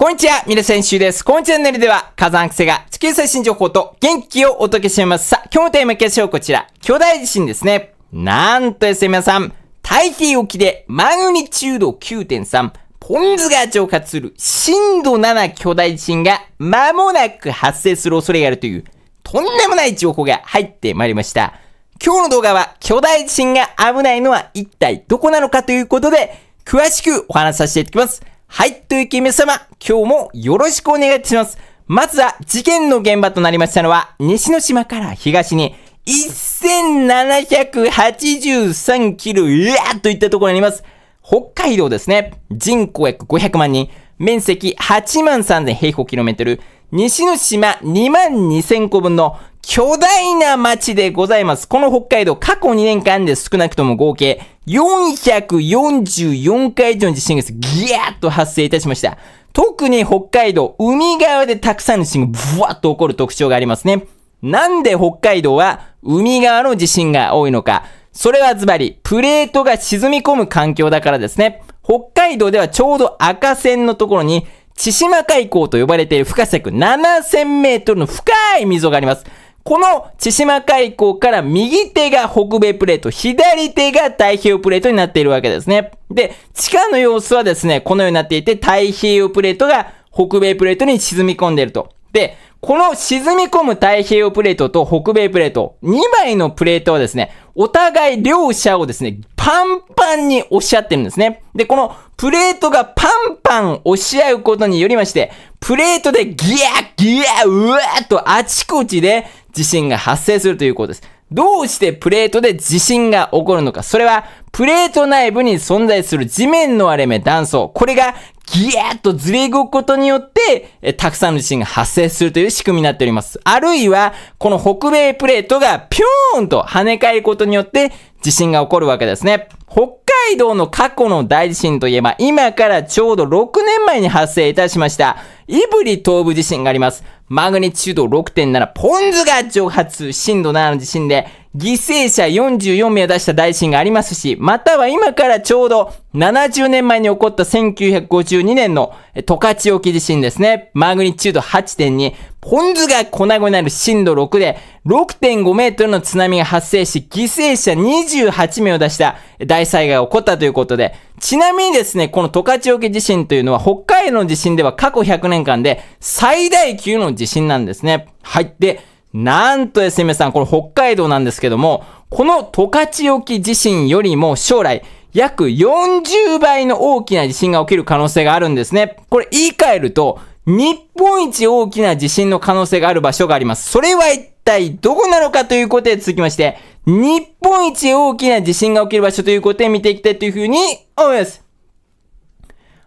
こんにちは、ミルセンシュです。このチャンネルでは、火山癖が地球最新情報と元気をお届けしています。さあ、今日のテーマいきましょう。こちら、巨大地震ですね。なんとですね、皆さん、大抵沖でマグニチュード9.3、ポンズが蒸発する震度7巨大地震が間もなく発生する恐れがあるという、とんでもない情報が入ってまいりました。今日の動画は巨大地震が危ないのは一体どこなのかということで、詳しくお話しさせていただきます。はい、という皆様、今日もよろしくお願いいたします。まずは、事件の現場となりましたのは、西の島から東に、1783キロ、うわーといったところにあります。北海道ですね。人口約500万人。面積8万3000平方キロメートル。西の島2万2000個分の巨大な町でございます。この北海道過去2年間で少なくとも合計444回以上の地震がギャーッと発生いたしました。特に北海道、海側でたくさんの地震がブワッと起こる特徴がありますね。なんで北海道は海側の地震が多いのか。それはズバリ、プレートが沈み込む環境だからですね。北海道ではちょうど赤線のところに、千島海溝と呼ばれている深さ約7000メートルの深い溝があります。この千島海溝から右手が北米プレート、左手が太平洋プレートになっているわけですね。で、地下の様子はですね、このようになっていて、太平洋プレートが北米プレートに沈み込んでいると。で、この沈み込む太平洋プレートと北米プレート、2枚のプレートはですね、お互い両者をですね、パンパンに押し合ってるんですね。で、このプレートがパンパン押し合うことによりまして、プレートでギャーギャーうわーっとあちこちで地震が発生するということです。どうしてプレートで地震が起こるのか。それは、プレート内部に存在する地面の割れ目、断層。これがギヤッとずれ動くことによって、えたくさんの地震が発生するという仕組みになっております。あるいは、この北米プレートがピょーンと跳ね返ることによって地震が起こるわけですね。北海道の過去の大地震といえば、今からちょうど6年前に発生いたしました、イブリ東部地震があります。マグニチュード6.7、ポンズが蒸発、震度7の地震で、犠牲者44名を出した大地震がありますし、または今からちょうど70年前に起こった1952年の十勝沖地震ですね。マグニチュード8.2、ポン酢が粉々なる震度6で6.5メートルの津波が発生し、犠牲者28名を出した大災害が起こったということで、ちなみにですね、この十勝沖地震というのは北海道の地震では過去100年間で最大級の地震なんですね。はい。で、なんとですね、皆さん、これ北海道なんですけども、この十勝沖地震よりも将来、約40倍の大きな地震が起きる可能性があるんですね。これ言い換えると、日本一大きな地震の可能性がある場所があります。それは一体どこなのかということで続きまして、日本一大きな地震が起きる場所ということで見ていきたいというふうに思います。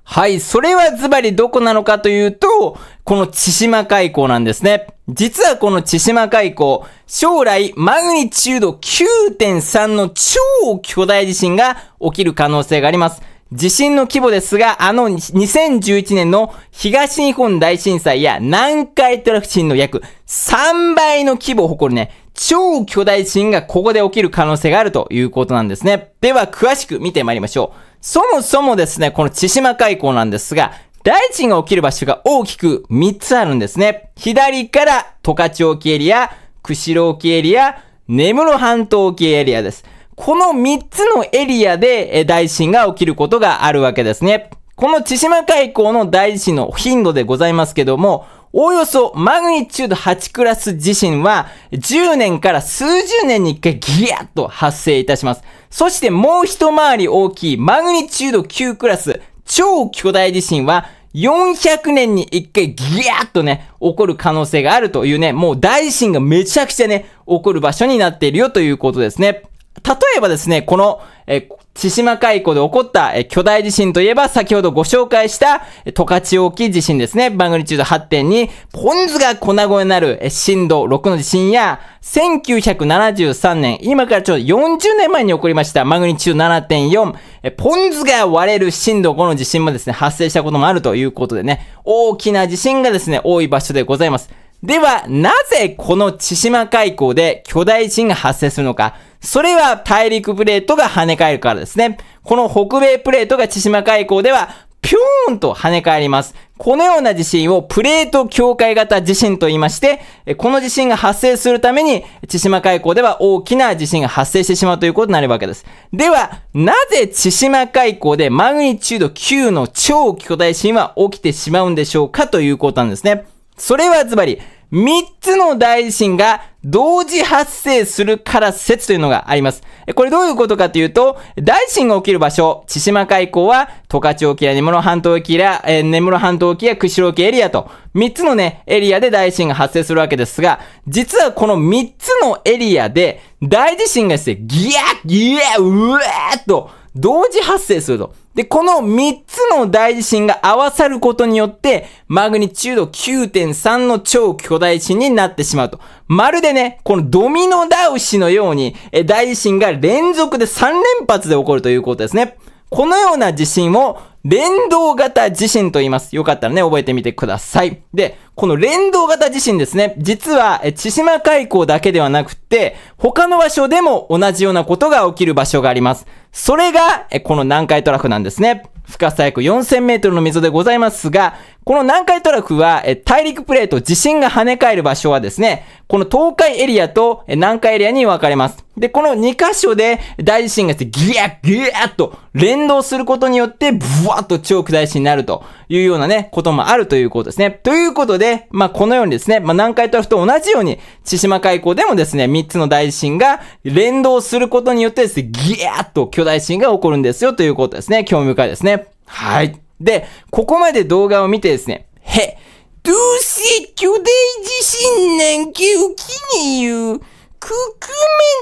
はい、それはズバリどこなのかというと、この千島海溝なんですね。実はこの千島海溝、将来マグニチュード9.3の超巨大地震が起きる可能性があります。地震の規模ですが、あの2011年の東日本大震災や南海トラフ地震の約3倍の規模を誇るね、超巨大地震がここで起きる可能性があるということなんですね。では、詳しく見てまいりましょう。そもそもですね、この千島海溝なんですが、大地震が起きる場所が大きく3つあるんですね。左から十勝沖エリア、釧路沖エリア、根室半島沖エリアです。この3つのエリアで大地震が起きることがあるわけですね。この千島海溝の大地震の頻度でございますけども、おおよそマグニチュード8クラス地震は10年から数十年に1回ギヤッと発生いたします。そしてもう一回り大きいマグニチュード9クラス超巨大地震は400年に1回ギヤッとね、起こる可能性があるというね、もう大地震がめちゃくちゃね、起こる場所になっているよということですね。例えばですね、この、え千島海溝で起こった巨大地震といえば、先ほどご紹介した、十勝沖地震ですね。グニチュード8.2、ポン酢が粉々になる震度6の地震や、1973年、今からちょうど40年前に起こりました、マグニチュード7.4、ポン酢が割れる震度5の地震もですね、発生したこともあるということでね、大きな地震がですね、多い場所でございます。では、なぜこの千島海溝で巨大地震が発生するのか。それは大陸プレートが跳ね返るからですね。この北米プレートが千島海溝では、ぴょーんと跳ね返ります。このような地震をプレート境界型地震と言いまして、この地震が発生するために、千島海溝では大きな地震が発生してしまうということになるわけです。では、なぜ千島海溝でマグニチュード9の超巨大地震は起きてしまうんでしょうかということなんですね。それはつまり、三つの大地震が同時発生するから説というのがあります。これどういうことかというと、大地震が起きる場所、千島海溝は、十勝沖や根室半島沖や、えー、根室半島沖や釧路沖エリアと、三つのね、エリアで大地震が発生するわけですが、実はこの三つのエリアで、大地震がして、ギャッギャッうわーっと、同時発生すると。で、この3つの大地震が合わさることによって、マグニチュード9.3の超巨大地震になってしまうと。まるでね、このドミノ倒しのように、え大地震が連続で3連発で起こるということですね。このような地震を連動型地震と言います。よかったらね、覚えてみてください。で、この連動型地震ですね。実は、千島海溝だけではなくて、他の場所でも同じようなことが起きる場所があります。それが、この南海トラフなんですね。深さ約4000メートルの溝でございますが、この南海トラフは、大陸プレート、地震が跳ね返る場所はですね、この東海エリアと南海エリアに分かれます。で、この2箇所で大地震がギャッギャッと連動することによって、ブわっと超巨地震になるというようなね、こともあるということですね。ということで、まあ、このようにですね、まあ、南海トラフと同じように、千島海溝でもですね、3つの大地震が連動することによってですね、ギャーッと巨大地震が起こるんですよということですね。興味深いですね。はい。で、ここまで動画を見てですね、へ、どうせ巨大地震なんけ起きねえよ。ここ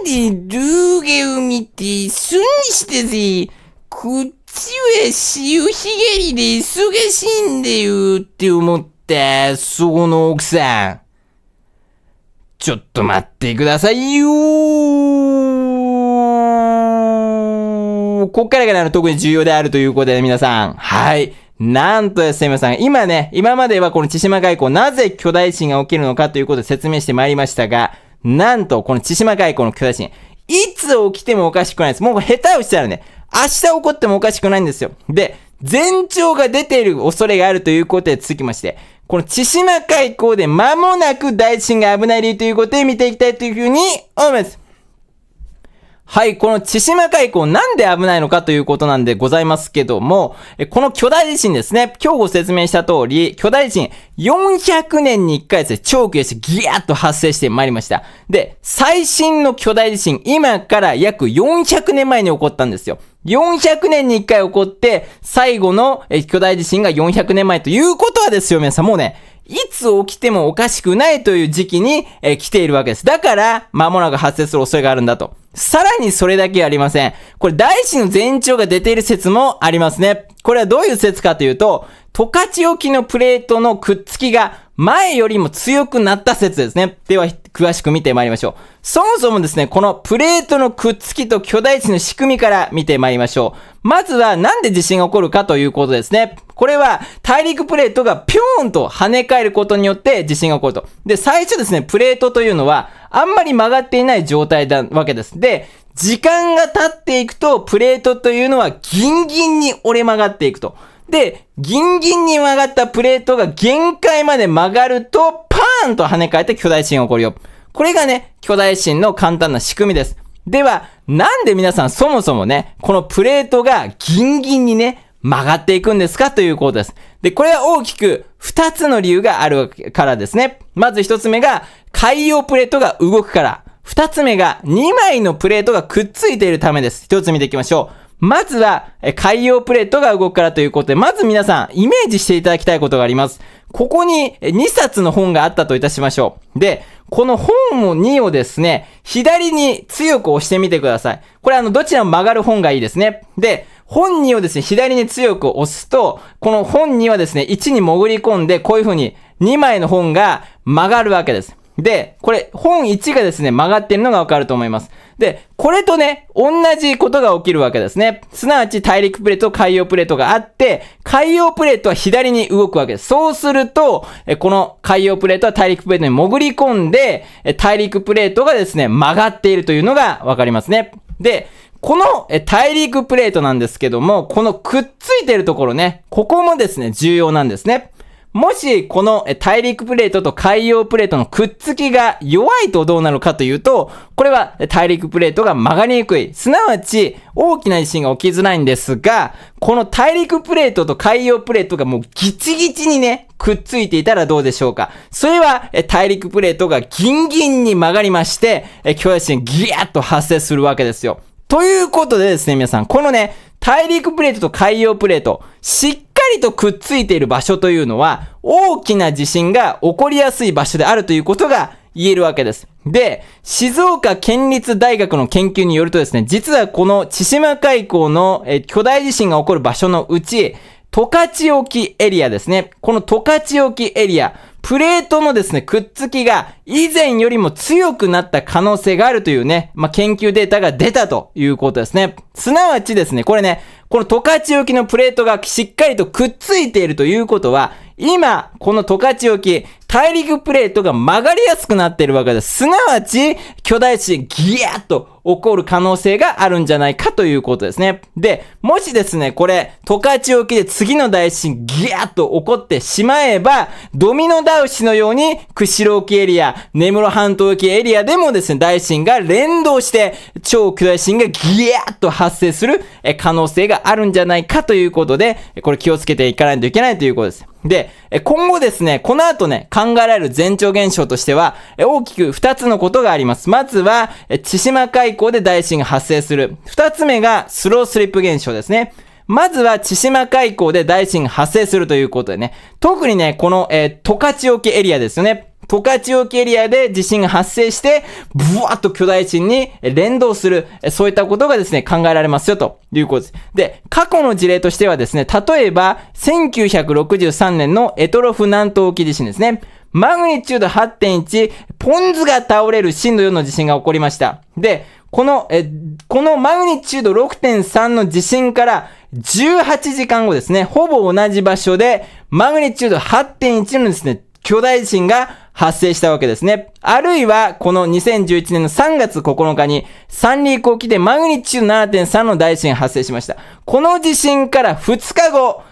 まで動画を見て損したぜ。こっちは潮ひげりで忙しいんだよって思ったそこの奥さん。ちょっと待ってくださいよこっからが、ね、特に重要であるということで、皆さん。はい。なんとですね、皆さん、今ね、今まではこの千島海溝、なぜ巨大地震が起きるのかということで説明してまいりましたが、なんと、この千島海溝の巨大地震、いつ起きてもおかしくないです。もう下手をしたらね、明日起こってもおかしくないんですよ。で、前兆が出ている恐れがあるということで続きまして、この千島海溝で間もなく大地震が危ない理由ということで見ていきたいというふうに思います。はい、この千島海溝なんで危ないのかということなんでございますけども、この巨大地震ですね、今日ご説明した通り、巨大地震400年に1回ですね、長期でしてギャーッと発生してまいりました。で、最新の巨大地震、今から約400年前に起こったんですよ。400年に1回起こって、最後の巨大地震が400年前ということはですよ、皆さん。もうね、いつ起きてもおかしくないという時期に、え来ているわけです。だから、間もなく発生する恐れがあるんだと。さらにそれだけはありません。これ、大地の前兆が出ている説もありますね。これはどういう説かというと、十勝沖のプレートのくっつきが前よりも強くなった説ですね。では、詳しく見てまいりましょう。そもそもですね、このプレートのくっつきと巨大地の仕組みから見てまいりましょう。まずは、なんで地震が起こるかということですね。これは、大陸プレートがピョーンと跳ね返ることによって地震が起こると。で、最初ですね、プレートというのは、あんまり曲がっていない状態なわけです。で、時間が経っていくと、プレートというのはギンギンに折れ曲がっていくと。で、ギンギンに曲がったプレートが限界まで曲がると、パーンと跳ね返って巨大地震が起こるよ。これがね、巨大地震の簡単な仕組みです。では、なんで皆さんそもそもね、このプレートがギンギンにね、曲がっていくんですかということです。で、これは大きく2つの理由があるからですね。まず1つ目が、海洋プレートが動くから。2つ目が、2枚のプレートがくっついているためです。1つ見ていきましょう。まずは、海洋プレートが動くからということで、まず皆さん、イメージしていただきたいことがあります。ここに2冊の本があったといたしましょう。で、この本を2をですね、左に強く押してみてください。これあの、どちらも曲がる本がいいですね。で、本2をですね、左に強く押すと、この本2はですね、1に潜り込んで、こういう風に2枚の本が曲がるわけです。で、これ、本1がですね、曲がってるのがわかると思います。で、これとね、同じことが起きるわけですね。すなわち大陸プレート、海洋プレートがあって、海洋プレートは左に動くわけです。そうすると、えこの海洋プレートは大陸プレートに潜り込んで、え大陸プレートがですね、曲がっているというのがわかりますね。で、この大陸プレートなんですけども、このくっついてるところね、ここもですね、重要なんですね。もし、この大陸プレートと海洋プレートのくっつきが弱いとどうなるかというと、これは大陸プレートが曲がりにくい。すなわち、大きな地震が起きづらいんですが、この大陸プレートと海洋プレートがもうギチギチにね、くっついていたらどうでしょうか。それは、大陸プレートがギンギンに曲がりまして、巨大地震ギヤッと発生するわけですよ。ということでですね、皆さん、このね、大陸プレートと海洋プレート、しっりとくっついている場所というのは、大きな地震が起こりやすい場所であるということが言えるわけです。で、静岡県立大学の研究によるとですね、実はこの千島海溝の巨大地震が起こる場所のうち、十勝沖エリアですね。この十勝沖エリア、プレートのですね、くっつきが以前よりも強くなった可能性があるというね、まあ、研究データが出たということですね。すなわちですね、これね、この十勝沖のプレートがしっかりとくっついているということは、今、この十勝沖、大陸プレートが曲がりやすくなってるわけです。すなわち、巨大地震ギヤッと起こる可能性があるんじゃないかということですね。で、もしですね、これ、十勝沖で次の大地震ギヤッと起こってしまえば、ドミノ倒しのように、釧路沖エリア、根室半島沖エリアでもですね、大地震が連動して、超巨大地震がギヤッと発生する可能性があるんじゃないかということで、これ気をつけていかないといけないということです。で、今後ですね、この後ね、考えられる前兆現象としては、大きく二つのことがあります。まずは、千島海溝で大震が発生する。二つ目が、スロースリップ現象ですね。まずは、千島海溝で大震が発生するということでね、特にね、この、えー、十勝沖エリアですよね。十勝沖エリアで地震が発生して、ブワーッと巨大地震に連動する、そういったことがですね、考えられますよ、ということです。で、過去の事例としてはですね、例えば、1963年のエトロフ南東沖地震ですね。マグニチュード8.1、ポンズが倒れる震度4の地震が起こりました。で、この、え、このマグニチュード6.3の地震から18時間後ですね、ほぼ同じ場所で、マグニチュード8.1のですね、巨大地震が発生したわけですね。あるいは、この2011年の3月9日に、サンリー沖でマグニチュード7.3の大地震発生しました。この地震から2日後、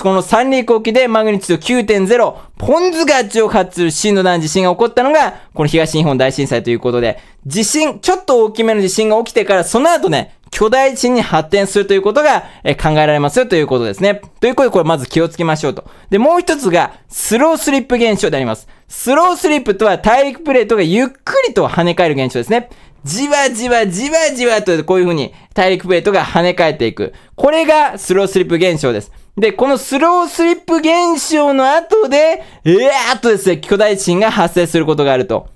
この三陸沖でマグニチュード9.0、ポンズガチを発する震度7地震が起こったのが、この東日本大震災ということで、地震、ちょっと大きめの地震が起きてから、その後ね、巨大地に発展するということが、え考えられますよということですね。ということで、これまず気をつけましょうと。で、もう一つが、スロースリップ現象であります。スロースリップとは大陸プレートがゆっくりと跳ね返る現象ですね。じわじわじわじわとこういう風に大陸プレートが跳ね返っていく。これがスロースリップ現象です。で、このスロースリップ現象の後で、えーっとですね、巨大地震が発生することがあると。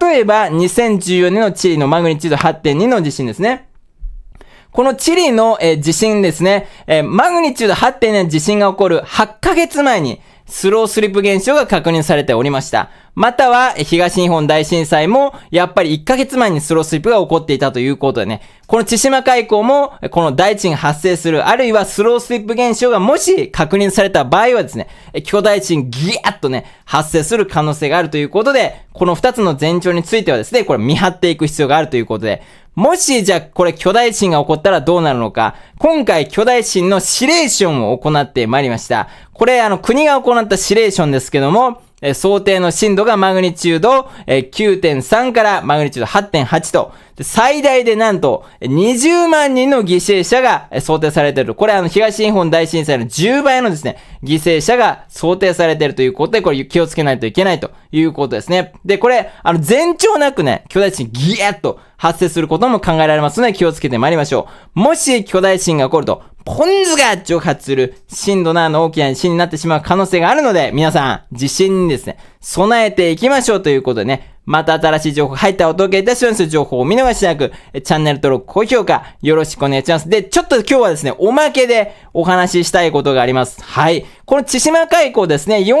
例えば、2014年のチリのマグニチュード8.2の地震ですね。このチリの、えー、地震ですね、えー、マグニチュード8.7地震が起こる8ヶ月前に、スロースリップ現象が確認されておりました。または、東日本大震災も、やっぱり1ヶ月前にスロースリップが起こっていたということでね、この千島海溝も、この大地に発生する、あるいはスロースリップ現象がもし確認された場合はですね、巨大地震ギャッとね、発生する可能性があるということで、この2つの前兆についてはですね、これ見張っていく必要があるということで、もし、じゃあ、これ巨大地震が起こったらどうなるのか。今回、巨大地震のシレーションを行ってまいりました。これ、あの、国が行ったシレーションですけども、え想定の震度がマグニチュード、え9.3からマグニチュード8.8と、最大でなんと20万人の犠牲者が想定されている。これあの東日本大震災の10倍のですね、犠牲者が想定されているということで、これ気をつけないといけないということですね。で、これ、あの前兆なくね、巨大地震ギエッと発生することも考えられますので気をつけてまいりましょう。もし巨大地震が起こると、ポン酢が蒸発する深度な大きな地になってしまう可能性があるので、皆さん、自信にですね、備えていきましょうということでね、また新しい情報入ったお届けいたします情報を見逃しなく、チャンネル登録、高評価、よろしくお願いします。で、ちょっと今日はですね、おまけでお話ししたいことがあります。はい。この千島海溝ですね、400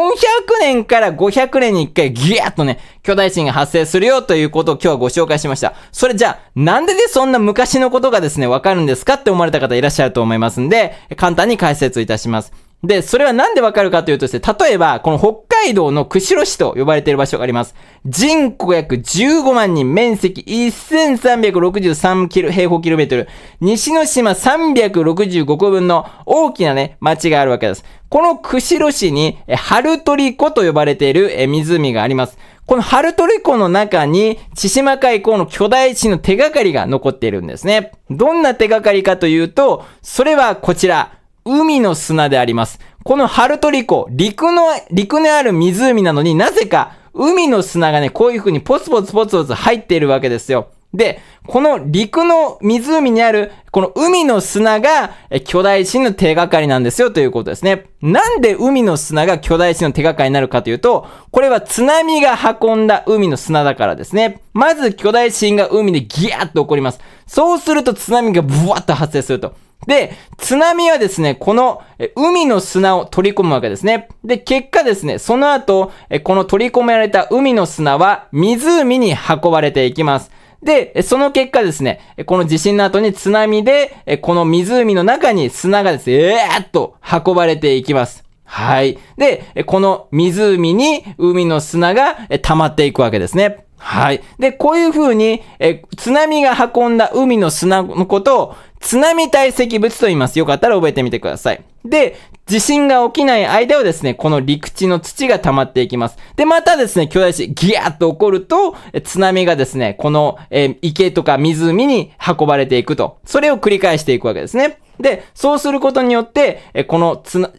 年から500年に1回ギャーっとね、巨大地震が発生するよということを今日はご紹介しました。それじゃあ、なんででそんな昔のことがですね、わかるんですかって思われた方いらっしゃると思いますんで、簡単に解説いたします。で、それはなんでわかるかというとですね、例えば、この北海道の釧路市と呼ばれている場所があります。人口約15万人、面積1363キロ平方キロメートル、西の島365個分の大きなね、町があるわけです。この釧路市に、春鳥湖と呼ばれている湖があります。この春鳥湖の中に、千島海溝の巨大地の手がかりが残っているんですね。どんな手がかりかというと、それはこちら、海の砂であります。このハルトリコ、陸の、陸にある湖なのになぜか海の砂がね、こういう風にポツポツポツポツ入っているわけですよ。で、この陸の湖にある、この海の砂が巨大地震の手がかりなんですよということですね。なんで海の砂が巨大地震の手がかりになるかというと、これは津波が運んだ海の砂だからですね。まず巨大地震が海でギャーっと起こります。そうすると津波がブワッと発生すると。で、津波はですね、この海の砂を取り込むわけですね。で、結果ですね、その後、この取り込められた海の砂は湖に運ばれていきます。で、その結果ですね、この地震の後に津波で、この湖の中に砂がですね、えーっと運ばれていきます。はい。で、この湖に海の砂が溜まっていくわけですね。はい。で、こういう風に、え、津波が運んだ海の砂のことを、津波堆積物と言います。よかったら覚えてみてください。で、地震が起きない間はですね、この陸地の土が溜まっていきます。で、またですね、巨大地ギャーっと起こると、津波がですね、この、え池とか湖に運ばれていくと。それを繰り返していくわけですね。で、そうすることによって、えこのつな、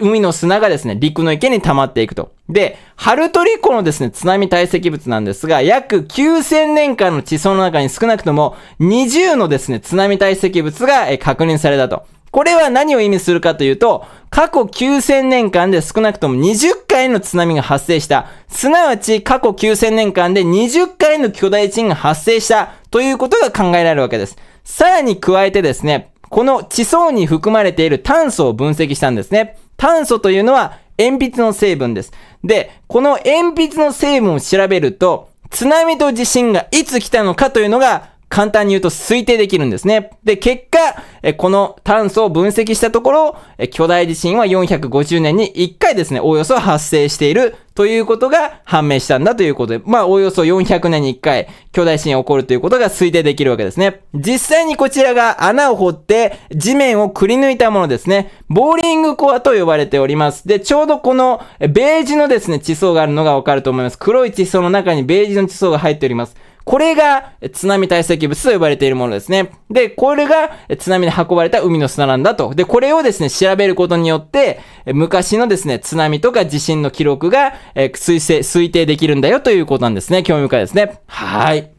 海の砂がですね、陸の池に溜まっていくと。で、ハルトリコのですね、津波堆積物なんですが、約9000年間の地層の中に少なくとも20のですね、津波堆積物が確認されたと。これは何を意味するかというと、過去9000年間で少なくとも20回の津波が発生した。すなわち過去9000年間で20回の巨大地震が発生したということが考えられるわけです。さらに加えてですね、この地層に含まれている炭素を分析したんですね。炭素というのは鉛筆の成分です。で、この鉛筆の成分を調べると、津波と地震がいつ来たのかというのが簡単に言うと推定できるんですね。で、結果、えこの炭素を分析したところ、え巨大地震は450年に1回ですね、おおよそ発生しているということが判明したんだということで、まあ、おおよそ400年に1回、巨大地震が起こるということが推定できるわけですね。実際にこちらが穴を掘って、地面をくり抜いたものですね。ボーリングコアと呼ばれております。で、ちょうどこの、ベージュのですね、地層があるのがわかると思います。黒い地層の中にベージュの地層が入っております。これが津波堆積物と呼ばれているものですね。で、これが津波で運ばれた海の砂なんだと。で、これをですね、調べることによって、昔のですね、津波とか地震の記録が、えー、推定、推定できるんだよということなんですね。興味深いですね。はい。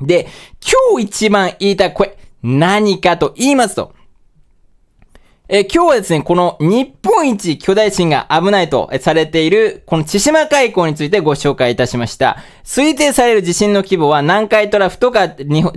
で、今日一番言いたい、これ、何かと言いますと、えー、今日はですね、この日本一巨大地震が危ないとされている、この千島海溝についてご紹介いたしました。推定される地震の規模は南海トラフとか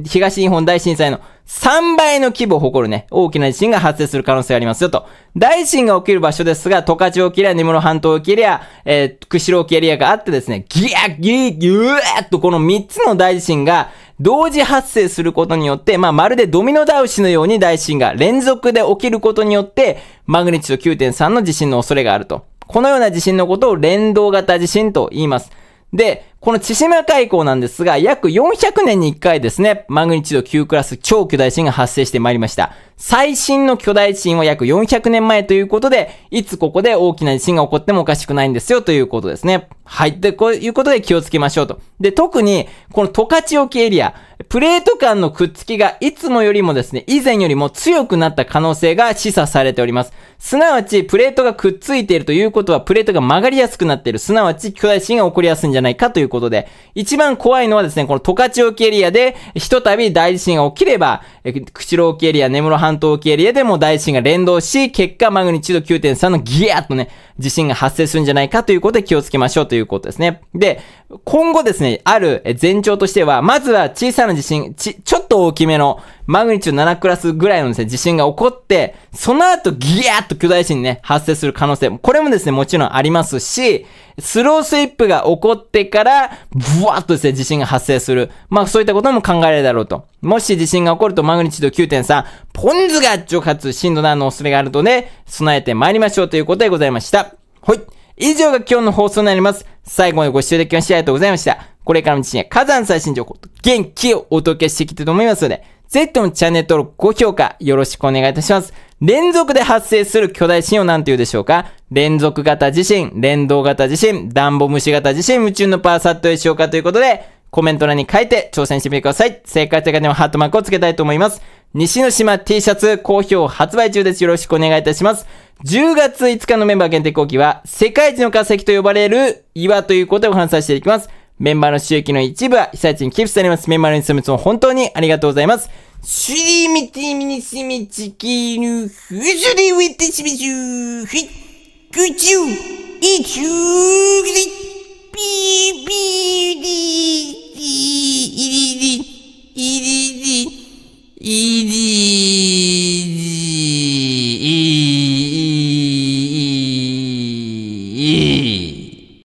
東日本大震災の3倍の規模を誇るね、大きな地震が発生する可能性がありますよと。大地震が起きる場所ですが、十勝沖やリ根室半島沖エリア、えー、釧路沖エリアがあってですね、ギャッギーギューッとこの3つの大地震が、同時発生することによって、まあ、まるでドミノ倒しのように大震が連続で起きることによって、マグニチュード9.3の地震の恐れがあると。このような地震のことを連動型地震と言います。で、この千島海溝なんですが、約400年に1回ですね、マグニチュード9クラス超巨大地震が発生してまいりました。最新の巨大地震は約400年前ということで、いつここで大きな地震が起こってもおかしくないんですよということですね。はい。で、こういうことで気をつけましょうと。で、特に、この十勝沖エリア、プレート間のくっつきがいつもよりもですね、以前よりも強くなった可能性が示唆されております。すなわち、プレートがくっついているということは、プレートが曲がりやすくなっている。すなわち、巨大地震が起こりやすいんじゃないかということで、一番怖いのはですね、この十勝沖エリアで、ひとたび大地震が起きれば、え釧路沖エリア、根室半関東沖エリアでも大地震が連動し、結果マグニチュード9.3のギャーとね、地震が発生するんじゃないかということで気をつけましょうということですね。で、今後ですね、ある前兆としては、まずは小さな地震、ち、ちょっと大きめの、マグニチュード7クラスぐらいのですね、地震が起こって、その後ギヤーッと巨大地震ね、発生する可能性、これもですね、もちろんありますし、スロースイップが起こってから、ブワーッとですね、地震が発生する。まあ、そういったことも考えられるだろうと。もし地震が起こるとマグニチュード9.3、ポンズが蒸発、震度7の恐れがあるので、備えて参りましょうということでございました。はい。以上が今日の放送になります。最後までご視聴いただきましてありがとうございました。これからの地震や火山最新情報と元気をお届けしていきたいと思いますので、ぜひともチャンネル登録、高評価、よろしくお願いいたします。連続で発生する巨大地震を何て言うでしょうか連続型地震、連動型地震、ダンボ虫型地震、夢中のパワーサットでしょうかということで、コメント欄に書いて挑戦してみてください。正解という方にもハートマークをつけたいと思います。西の島 T シャツ好評発売中です。よろしくお願いいたします。10月5日のメンバー限定後期は、世界一の化石と呼ばれる岩ということでお話しさせていきます。メンバーの収益の一部は被災地に寄付されます。メンバーの皆様いつも本当にありがとうございます。シリミティミニシミチキーヌフジリウィテシミチューヒッチューイチューリピーピーリーイリリイリリイリリイリ